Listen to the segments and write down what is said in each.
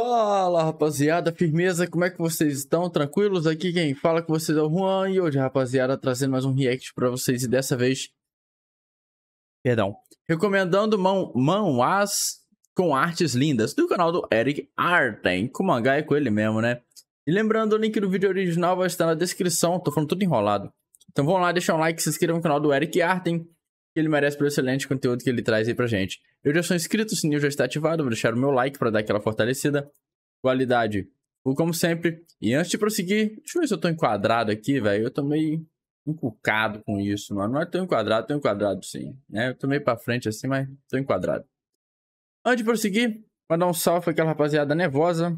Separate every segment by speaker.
Speaker 1: Fala rapaziada, firmeza, como é que vocês estão? Tranquilos? Aqui quem fala com vocês é o Juan e hoje rapaziada trazendo mais um react para vocês e dessa vez, perdão, recomendando mão, mão as com artes lindas do canal do Eric Arten, com mangá e com ele mesmo, né? E lembrando, o link do vídeo original vai estar na descrição, tô falando tudo enrolado. Então vão lá, deixa um like, se inscreva no canal do Eric Arten ele merece pelo excelente conteúdo que ele traz aí pra gente. Eu já sou inscrito, o sininho já está ativado, vou deixar o meu like para dar aquela fortalecida. Qualidade, como sempre. E antes de prosseguir, deixa eu ver se eu tô enquadrado aqui, velho. Eu tô meio encucado com isso, mano. Não é tão enquadrado, tô enquadrado sim. né? eu tô meio pra frente assim, mas tô enquadrado. Antes de prosseguir, mandar um salve àquela aquela rapaziada nervosa.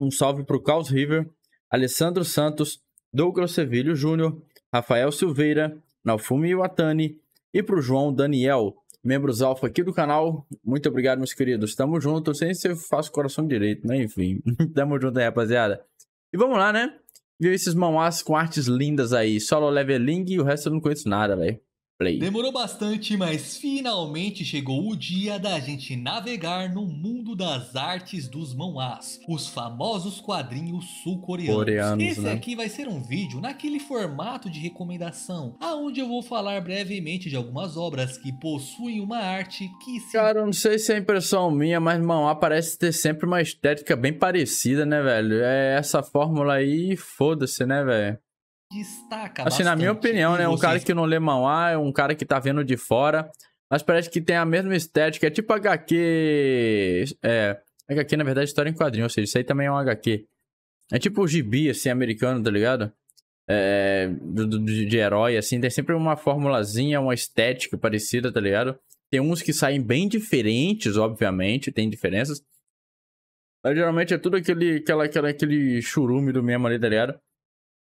Speaker 1: Um salve pro Caos River, Alessandro Santos, Douglas Sevilho Júnior, Rafael Silveira, Nalfumi Iwatani, e para o João Daniel, membros alfa aqui do canal. Muito obrigado, meus queridos. Tamo junto. Sem se eu faço coração direito, né? Enfim, tamo junto aí, rapaziada. E vamos lá, né? Viu esses mamás com artes lindas aí. Solo leveling e o resto eu não conheço nada, velho. Play.
Speaker 2: Demorou bastante, mas finalmente chegou o dia da gente navegar no mundo das artes dos manhwas, os famosos quadrinhos sul-coreanos. Coreanos, Esse né? aqui vai ser um vídeo naquele formato de recomendação, aonde eu vou falar brevemente de algumas obras que possuem uma arte que
Speaker 1: se... Cara, eu não sei se é impressão minha, mas manhwa parece ter sempre uma estética bem parecida, né, velho? É essa fórmula aí, foda-se, né, velho?
Speaker 2: destaca Assim, bastante. na minha opinião, né? Um vocês... cara que
Speaker 1: não lê é um cara que tá vendo de fora, mas parece que tem a mesma estética. É tipo HQ... É... HQ, na verdade, é história em quadrinho, ou seja, isso aí também é um HQ. É tipo o gibi, assim, americano, tá ligado? É... De, de herói, assim, tem sempre uma formulazinha, uma estética parecida, tá ligado? Tem uns que saem bem diferentes, obviamente, tem diferenças. Mas geralmente é tudo aquele, aquela, aquela, aquele churume do mesmo ali, tá ligado?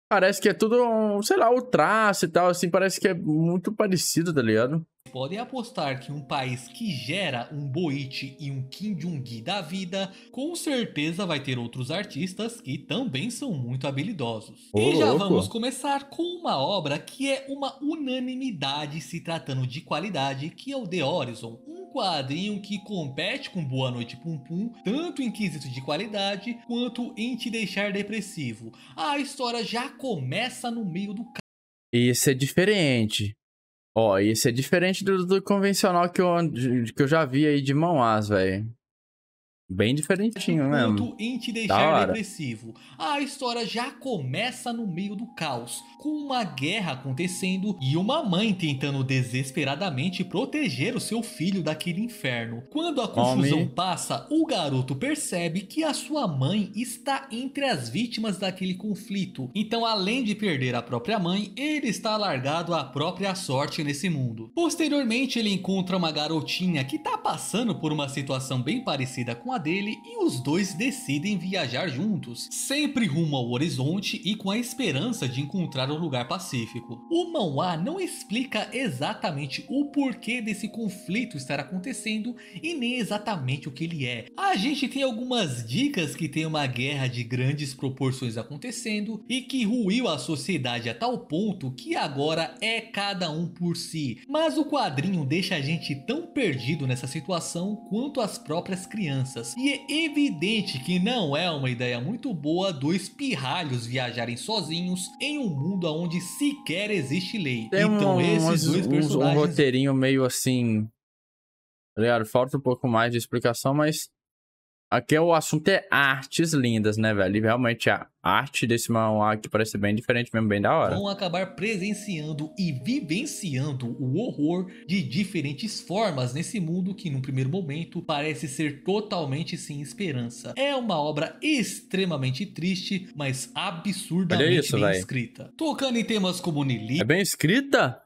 Speaker 1: Parece que é tudo, sei lá, o traço e tal, assim, parece que é muito parecido, tá ligado?
Speaker 2: Podem apostar que um país que gera um Boichi e um Kim Jong-gi da vida, com certeza vai ter outros artistas que também são muito habilidosos. Ô, e já louco. vamos começar com uma obra que é uma unanimidade se tratando de qualidade, que é o The Horizon, um quadrinho que compete com Boa Noite Pum Pum, tanto em quesito de qualidade, quanto em te deixar depressivo. A história já começa no meio do
Speaker 1: Isso é diferente. Ó, oh, esse é diferente do, do convencional que eu, que eu já vi aí de mão as, velho. Bem diferentinho, um né? Muito em
Speaker 2: te deixar depressivo. A história já começa no meio do caos, com uma guerra acontecendo e uma mãe tentando desesperadamente proteger o seu filho daquele inferno. Quando a confusão Homem. passa, o garoto percebe que a sua mãe está entre as vítimas daquele conflito. Então, além de perder a própria mãe, ele está largado à própria sorte nesse mundo. Posteriormente, ele encontra uma garotinha que está passando por uma situação bem parecida com a dele e os dois decidem viajar juntos, sempre rumo ao horizonte e com a esperança de encontrar um lugar pacífico. O manhwa não explica exatamente o porquê desse conflito estar acontecendo e nem exatamente o que ele é. A gente tem algumas dicas que tem uma guerra de grandes proporções acontecendo e que ruiu a sociedade a tal ponto que agora é cada um por si. Mas o quadrinho deixa a gente tão perdido nessa situação quanto as próprias crianças pessoas. E é evidente que não é uma ideia muito boa dois pirralhos viajarem sozinhos em um mundo onde sequer existe lei. Tem então um, esses dois um, personagens... Um
Speaker 1: roteirinho meio assim... Tá ligado? Falta um pouco mais de explicação, mas Aqui é o assunto é artes lindas, né, velho? E realmente a arte desse manhwa aqui parece bem diferente mesmo, bem da hora. Vão
Speaker 2: acabar presenciando e vivenciando o horror de diferentes formas nesse mundo que, num primeiro momento, parece ser totalmente sem esperança. É uma obra extremamente triste, mas absurdamente isso, bem véio. escrita. Tocando em temas como Nili... É bem escrita?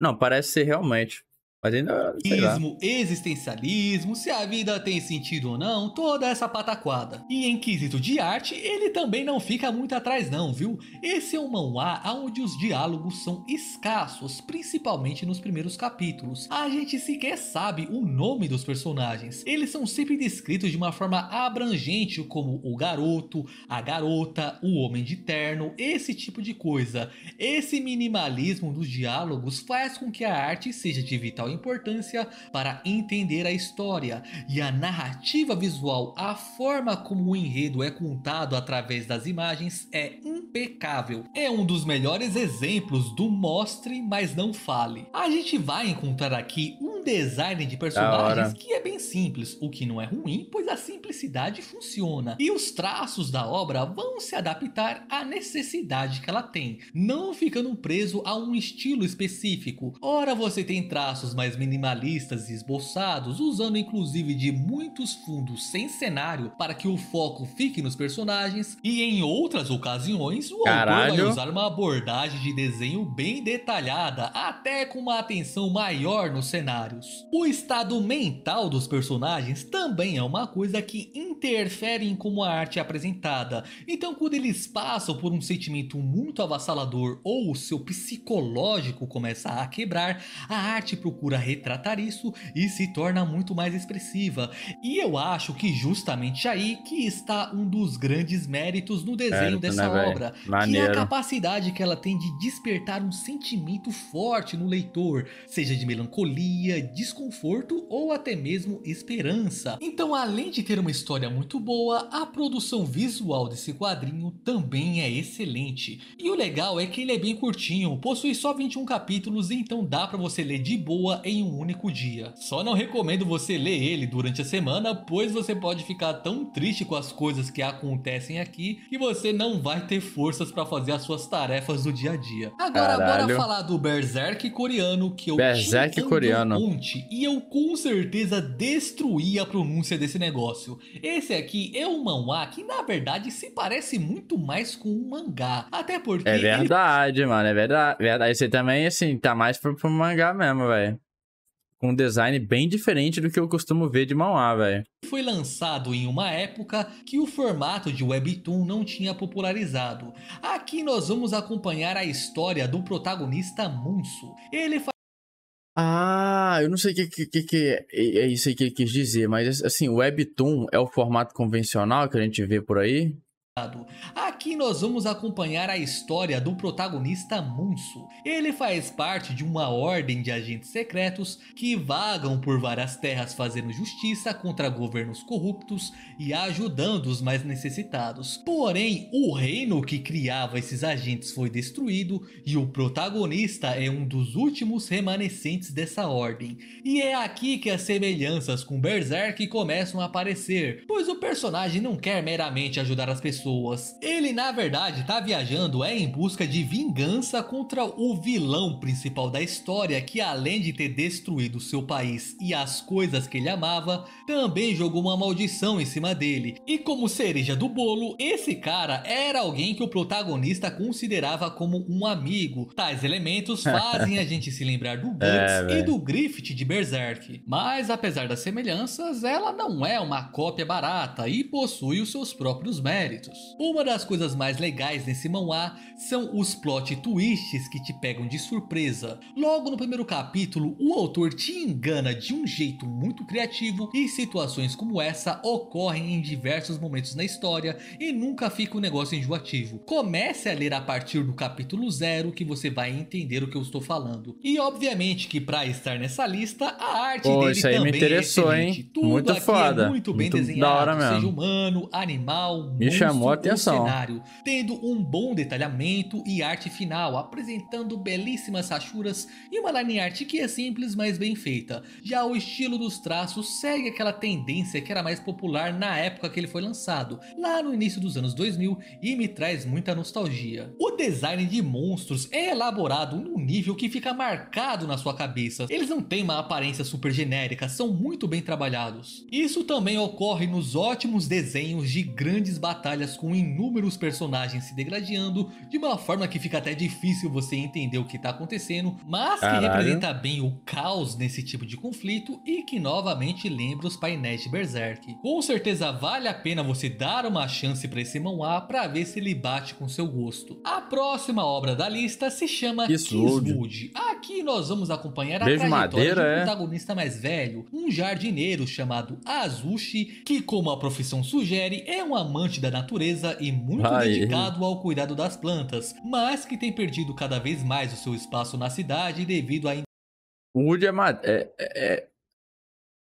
Speaker 2: Não, parece ser realmente. Mas ainda. Ismo, existencialismo, se a vida tem sentido ou não, toda essa pataquada. E em quesito de arte, ele também não fica muito atrás, não, viu? Esse é um manhwa onde os diálogos são escassos, principalmente nos primeiros capítulos. A gente sequer sabe o nome dos personagens. Eles são sempre descritos de uma forma abrangente, como o garoto, a garota, o homem de terno, esse tipo de coisa. Esse minimalismo dos diálogos faz com que a arte seja de vital fundamental importância para entender a história, e a narrativa visual, a forma como o enredo é contado através das imagens, é impecável. É um dos melhores exemplos do mostre, mas não fale. A gente vai encontrar aqui um design de personagens que é bem simples, o que não é ruim, pois a simplicidade funciona. E os traços da obra vão se adaptar à necessidade que ela tem, não ficando preso a um estilo específico. Ora você tem traços mais minimalistas e esboçados, usando inclusive de muitos fundos sem cenário para que o foco fique nos personagens, e em outras ocasiões o Caralho. autor vai usar uma abordagem de desenho bem detalhada, até com uma atenção maior nos cenários. O estado mental dos personagens também é uma coisa que interfere em como a arte é apresentada, então quando eles passam por um sentimento muito avassalador ou o seu psicológico começa a quebrar, a arte procura procura retratar isso e se torna muito mais expressiva. E eu acho que justamente aí que está um dos grandes méritos no desenho né, dessa né, obra, Maneiro. que é a capacidade que ela tem de despertar um sentimento forte no leitor, seja de melancolia, desconforto ou até mesmo esperança. Então, além de ter uma história muito boa, a produção visual desse quadrinho também é excelente. E o legal é que ele é bem curtinho, possui só 21 capítulos, então dá para você ler de boa em um único dia. Só não recomendo você ler ele durante a semana, pois você pode ficar tão triste com as coisas que acontecem aqui que você não vai ter forças para fazer as suas tarefas do dia a dia. Agora Caralho. bora falar do Berserk coreano que eu Berserk coreano. Monte, e eu com certeza destruí a pronúncia desse negócio. Esse aqui é um manhwa que na verdade se parece muito mais com um mangá, até porque É verdade,
Speaker 1: ele... mano, é verdade. verdade. Esse também assim tá mais pro, pro mangá mesmo, velho um design bem diferente do que eu costumo ver de Mauá, velho.
Speaker 2: Foi lançado em uma época que o formato de webtoon não tinha popularizado. Aqui nós vamos acompanhar a história do protagonista Munso. Ele faz
Speaker 1: ah, eu não sei o que, que, que, é isso aí que ele quis dizer, mas assim, Webtoon é o formato convencional que a gente vê por aí?
Speaker 2: Aqui nós vamos acompanhar a história do protagonista Munso. Ele faz parte de uma ordem de agentes secretos que vagam por várias terras fazendo justiça contra governos corruptos e ajudando os mais necessitados. Porém, o reino que criava esses agentes foi destruído e o protagonista é um dos últimos remanescentes dessa ordem. E é aqui que as semelhanças com Berserk começam a aparecer, pois o personagem não quer meramente ajudar as pessoas pessoas. Ele, na verdade, está viajando é em busca de vingança contra o vilão principal da história, que além de ter destruído seu país e as coisas que ele amava, também jogou uma maldição em cima dele. E como cereja do bolo, esse cara era alguém que o protagonista considerava como um amigo. Tais elementos fazem a gente se lembrar do é, Guts é, e do Griffith de Berserk. Mas apesar das semelhanças, ela não é uma cópia barata e possui os seus próprios méritos anos. Uma das coisas mais legais nesse manhwa são os plot twists que te pegam de surpresa. Logo no primeiro capítulo, o autor te engana de um jeito muito criativo e situações como essa ocorrem em diversos momentos na história e nunca fica um negócio enjoativo. Comece a ler a partir do capítulo 0 que você vai entender o que eu estou falando. E obviamente que para estar nessa lista, a arte Pô, dele isso aí também me é interessou, é excelente. hein? Tudo muito é foda. É muito bem muito desenhado, da hora mesmo. seja humano, animal, me monstro, chamou atenção. o cenário, tendo um bom detalhamento e arte final, apresentando belíssimas rachuras e uma line art que é simples, mas bem feita. Já o estilo dos traços segue aquela tendência que era mais popular na época que ele foi lançado, lá no início dos anos 2000, e me traz muita nostalgia. O design de monstros é elaborado num nível que fica marcado na sua cabeça. Eles não têm uma aparência super genérica, são muito bem trabalhados. Isso também ocorre nos ótimos desenhos de grandes batalhas com inúmeros personagens se degradando de uma forma que fica até difícil você entender o que está acontecendo, mas que representa bem o caos nesse tipo de conflito e que novamente lembra os painéis de Berserk. Com certeza vale a pena você dar uma chance para esse manhwa para ver se ele bate com seu gosto. A próxima obra da lista se chama Kiswood. Aqui nós vamos acompanhar a Beijo trajetória madeira, de um é. protagonista mais velho, um jardineiro chamado Azushi, que como a profissão sugere, é um amante da natureza natureza e muito dedicado ao cuidado das plantas, mas que tem perdido cada vez mais o seu espaço na cidade devido à o Woody é, é, é,
Speaker 1: é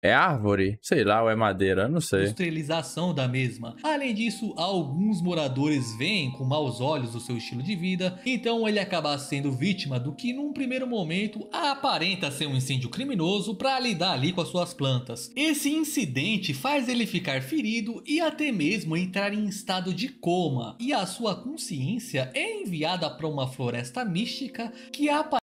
Speaker 1: é árvore? Sei lá, ou é madeira, não sei.
Speaker 2: Esterilização da mesma. Além disso, alguns moradores veem com maus olhos o seu estilo de vida, então ele acaba sendo vítima do que num primeiro momento aparenta ser um incêndio criminoso para lidar ali com as suas plantas. Esse incidente faz ele ficar ferido e até mesmo entrar em estado de coma, e a sua consciência é enviada para uma floresta mística que aparece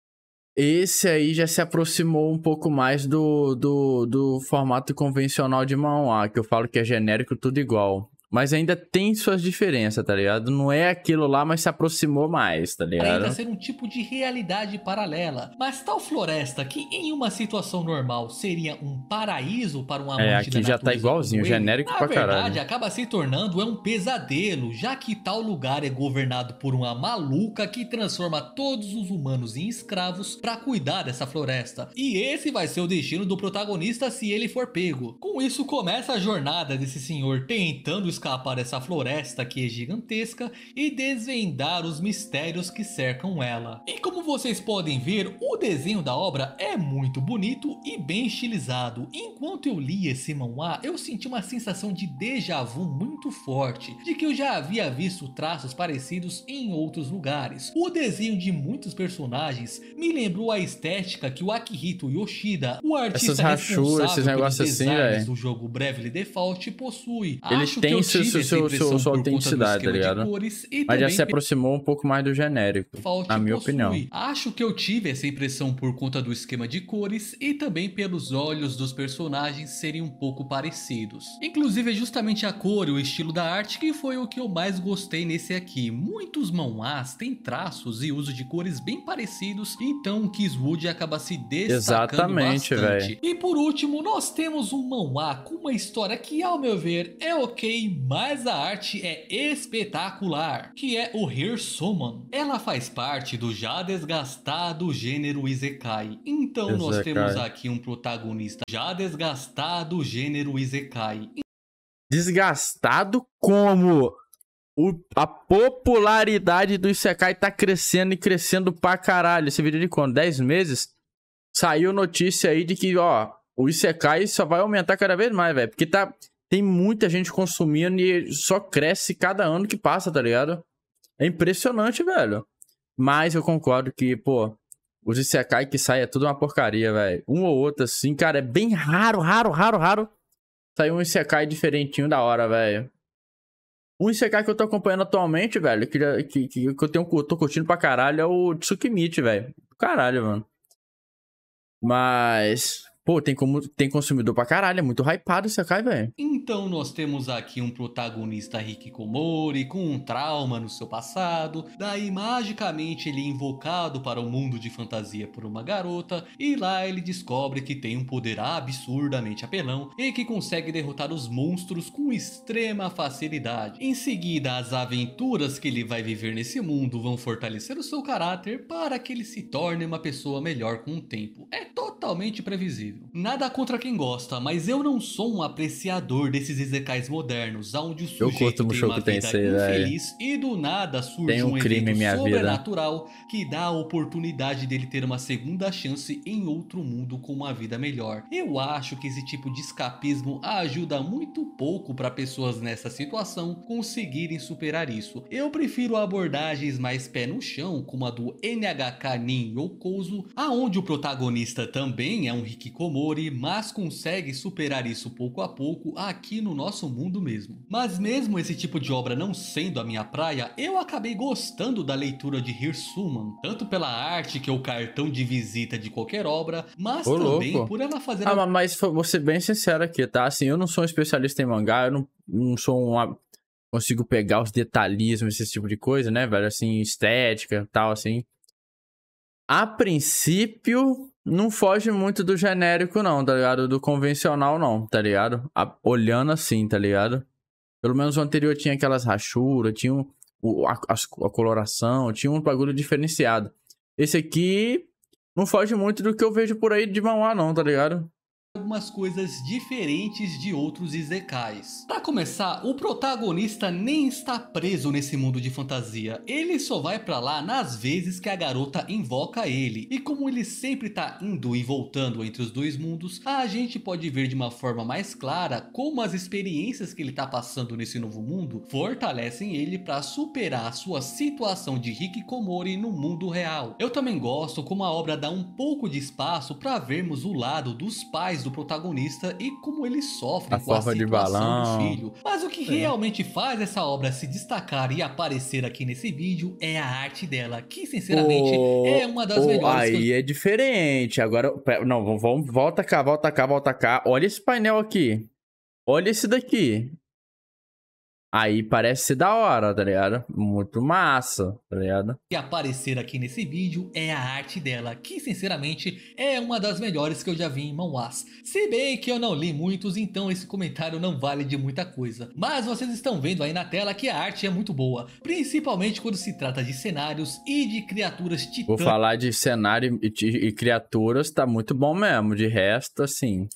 Speaker 1: esse aí já se aproximou um pouco mais do, do, do formato convencional de manhwa, que eu falo que é genérico, tudo igual. Mas ainda tem suas diferenças, tá ligado? Não é aquilo lá, mas se aproximou mais, tá ligado? Ainda ser
Speaker 2: um tipo de realidade paralela. Mas tal floresta que em uma situação normal seria um paraíso para um é, amante é, aqui já tá igualzinho, ele, genérico pra caralho. Na verdade, acaba se tornando é um pesadelo, já que tal lugar é governado por uma maluca que transforma todos os humanos em escravos para cuidar dessa floresta. E esse vai ser o destino do protagonista se ele for pego. Com isso começa a jornada desse senhor tentando escapar escapar dessa floresta que é gigantesca e desvendar os mistérios que cercam ela. E como vocês podem ver, o desenho da obra é muito bonito e bem estilizado. Enquanto eu li esse manhwa, eu senti uma sensação de déjà vu muito forte, de que eu já havia visto traços parecidos em outros lugares. O desenho de muitos personagens me lembrou a estética que o Akihito Yoshida, o artista Essas rachuras, esses negócios assim, do jogo Bravely Default possui. Ele Acho seu, seu, sua autenticidade, tá ligado? Cores, Mas já se aproximou
Speaker 1: um pouco mais do genérico, na minha possui. opinião.
Speaker 2: Acho que eu tive essa impressão por conta do esquema de cores e também pelos olhos dos personagens serem um pouco parecidos. Inclusive é justamente a cor e o estilo da arte que foi o que eu mais gostei nesse aqui. Muitos mangás têm traços e uso de cores bem parecidos, então Kiswood acaba se destacando Exatamente, bastante. Véio. E por último, nós temos um mangá com uma história que, ao meu ver, é ok, mas a arte é espetacular, que é o Hirsoman. Ela faz parte do já desgastado gênero Isekai. Então Isekai. nós temos aqui um protagonista já desgastado gênero Isekai.
Speaker 1: Desgastado como? O, a popularidade do Isekai tá crescendo e crescendo pra caralho. Esse vídeo de quando? 10 meses? Saiu notícia aí de que, ó, o Isekai só vai aumentar cada vez mais, velho. Porque tá tem muita gente consumindo e só cresce cada ano que passa, tá ligado? É impressionante, velho. Mas eu concordo que, pô, os Isekai que saem é tudo uma porcaria, velho. Um ou outro, assim, cara, é bem raro, raro, raro, raro. Saiu um Isekai diferentinho da hora, velho. Um Isekai que eu tô acompanhando atualmente, velho, que, que, que, que eu, tenho, tô curtindo pra caralho, é o Tsukimichi, velho. Caralho, mano. Mas. Pô, tem, como, tem consumidor pra caralho, é muito hypado esse Sekai, velho.
Speaker 2: Então nós temos aqui um protagonista Hikikomori com um trauma no seu passado, daí magicamente ele é invocado para o um mundo de fantasia por uma garota, e lá ele descobre que tem um poder absurdamente apelão e que consegue derrotar os monstros com extrema facilidade. Em seguida, as aventuras que ele vai viver nesse mundo vão fortalecer o seu caráter para que ele se torne uma pessoa melhor com o tempo. É totalmente previsível possível. Nada contra quem gosta, mas eu não sou um apreciador desses isekais modernos, onde o sujeito tem uma vida infeliz e do nada surge tem um, um crime evento sobrenatural vida. que dá a oportunidade dele ter uma segunda chance em outro mundo com uma vida melhor. Eu acho que esse tipo de escapismo ajuda muito pouco para pessoas nessa situação conseguirem superar isso. Eu prefiro abordagens mais pé no chão, como a do NHK Nin Yokozu, aonde o protagonista também é um rico. Komori, mas consegue superar isso pouco a pouco aqui no nosso mundo mesmo. Mas mesmo esse tipo de obra não sendo a minha praia, eu acabei gostando da leitura de Hirsuman, tanto pela arte que é o cartão de visita de qualquer obra, mas Ô, também louco. por ela fazer... Ah,
Speaker 1: a... mas vou ser bem sincero aqui, tá? Assim, eu não sou um especialista em mangá, eu não, não sou um consigo pegar os detalhismos, esse tipo de coisa, né, velho? Assim, estética tal, assim. A princípio, não foge muito do genérico, não, tá ligado? Do convencional, não, tá ligado? A, olhando assim, tá ligado? Pelo menos o anterior tinha aquelas rachuras, tinha o, a, a, a, coloração, tinha um bagulho diferenciado. Esse aqui não foge muito do que eu vejo por aí de Mauá, não, tá ligado?
Speaker 2: algumas coisas diferentes de outros isekais. Para começar, o protagonista nem está preso nesse mundo de fantasia. Ele só vai para lá nas vezes que a garota invoca ele. E como ele sempre está indo e voltando entre os dois mundos, a gente pode ver de uma forma mais clara como as experiências que ele está passando nesse novo mundo fortalecem ele para superar a sua situação de hikikomori no mundo real. Eu também gosto como a obra dá um pouco de espaço para vermos o lado dos pais do protagonista e como ele sofre a com a situação do filho. Mas o que Sim. É. realmente faz essa obra se destacar e aparecer aqui nesse vídeo é a arte dela, que sinceramente oh, é uma das oh, melhores. Aí eu...
Speaker 1: é diferente. Agora, não, vamos, volta cá, volta cá, volta cá. Olha esse painel aqui. Olha esse daqui. Aí parece ser da hora, tá ligado? Muito massa, tá ligado?
Speaker 2: E aparecer aqui nesse vídeo é a arte dela, que sinceramente é uma das melhores que eu já vi em Mauás. Se bem que eu não li muitos, então esse comentário não vale de muita coisa. Mas vocês estão vendo aí na tela que a arte é muito boa, principalmente quando se trata de cenários e de criaturas titânicas. Vou falar
Speaker 1: de cenário e, e criaturas, tá muito bom mesmo, de resto, assim.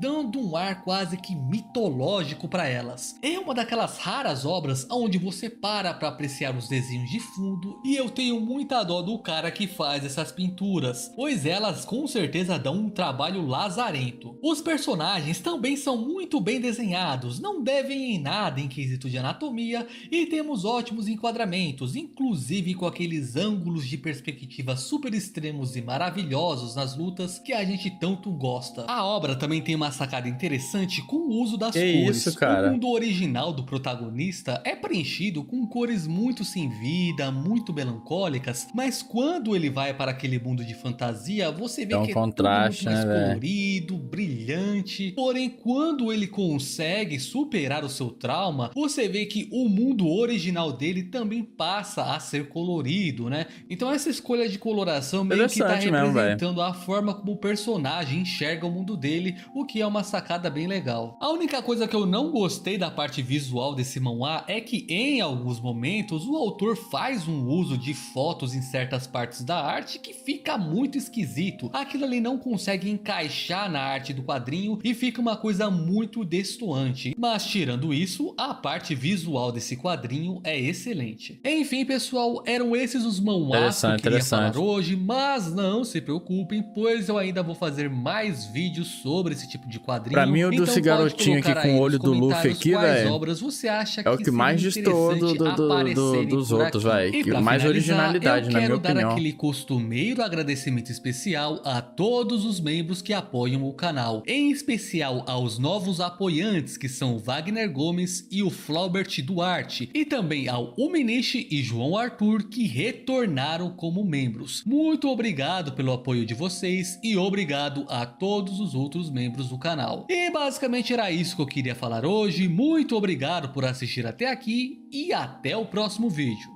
Speaker 2: Dando um ar quase que mitológico para elas. É uma daquelas raras obras onde você para para apreciar os desenhos de fundo e eu tenho muita dó do cara que faz essas pinturas, pois elas com certeza dão um trabalho lazarento. Os personagens também são muito bem desenhados, não devem em nada em quesito de anatomia e temos ótimos enquadramentos, inclusive com aqueles ângulos de perspectiva super extremos e maravilhosos nas lutas que a gente tanto gosta. A obra também tem uma sacada interessante com o uso das que cores. Isso, cara. O mundo original do protagonista protagonista é preenchido com cores muito sem vida, muito melancólicas, mas quando ele vai para aquele mundo de fantasia, você vê é um que é contraste, tudo muito mais né, colorido, brilhante. Porém, quando ele consegue superar o seu trauma, você vê que o mundo original dele também passa a ser colorido, né? Então essa escolha de coloração meio que tá representando mesmo, a forma como o personagem enxerga o mundo dele, o que é uma sacada bem legal. A única coisa que eu não gostei da parte visual desse Simão A é que em alguns momentos o autor faz um uso de fotos em certas partes da arte que fica muito esquisito. Aquilo ali não consegue encaixar na arte do quadrinho e fica uma coisa muito destoante. Mas tirando isso, a parte visual desse quadrinho é excelente. Enfim, pessoal, eram esses os manhwas que eu queria falar hoje, mas não se preocupem, pois eu ainda vou fazer mais vídeos sobre esse tipo de quadrinho. Pra mim, o então, desse garotinho aqui com o olho do Luffy aqui, velho. obras você acha que É o que mais destoa do, do, do, do, dos outros, vai. Mais originalidade, na minha opinião. Eu quero dar aquele costumeiro agradecimento especial a todos os membros que apoiam o canal. Em especial aos novos apoiantes, que são Wagner Gomes e o Flaubert Duarte. E também ao Umeniche e João Arthur, que retornaram como membros. Muito obrigado pelo apoio de vocês e obrigado a todos os outros membros do canal. E basicamente era isso que eu queria falar hoje. Muito obrigado por assistir até aqui e até o próximo vídeo.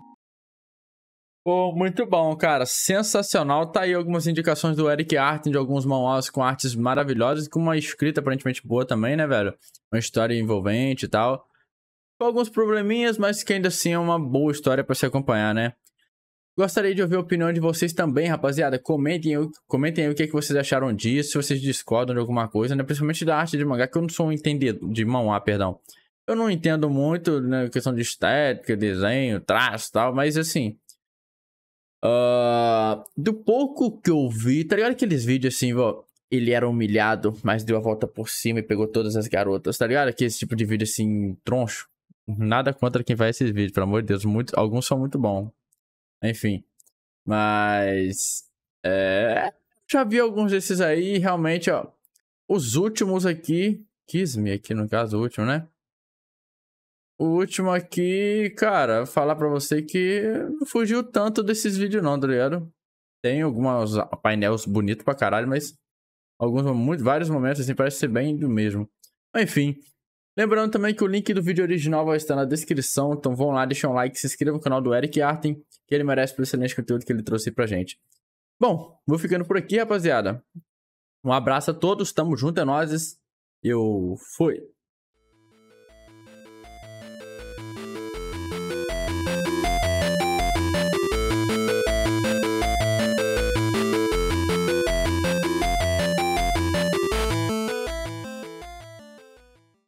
Speaker 1: Pô, muito bom, cara. Sensacional. Tá aí algumas indicações do Eric Arten de alguns manuals com artes maravilhosas e com uma escrita aparentemente boa também, né, velho? Uma história envolvente e tal. Com alguns probleminhas, mas que ainda assim é uma boa história para se acompanhar, né? Gostaria de ouvir a opinião de vocês também, rapaziada. Comentem, comentem aí o que, é que vocês acharam disso, se vocês discordam de alguma coisa, né? Principalmente da arte de mangá, que eu não sou um entendedor. De manhwa, perdão. Eu não entendo muito na né, questão de estética, desenho, traço e tal, mas assim. Uh, do pouco que eu vi, tá ligado? Aqueles vídeos assim, ó. Ele era humilhado, mas deu a volta por cima e pegou todas as garotas, tá ligado? Aquele tipo de vídeo assim, troncho. Nada contra quem faz esses vídeos, pelo amor de Deus. Muito, alguns são muito bons. Enfim. Mas. É, já vi alguns desses aí, realmente, ó. Os últimos aqui. Kiss Me aqui, no caso, o último, né? O último aqui, cara, falar para você que não fugiu tanto desses vídeos não, tá ligado? Tem alguns painéis bonitos pra caralho, mas alguns muito, vários momentos assim parece ser bem do mesmo. Enfim, lembrando também que o link do vídeo original vai estar na descrição, então vão lá, deixem um like, se inscrevam no canal do Eric Arten, que ele merece pelo excelente conteúdo que ele trouxe pra gente. Bom, vou ficando por aqui, rapaziada. Um abraço a todos, tamo junto, é nós. Eu fui.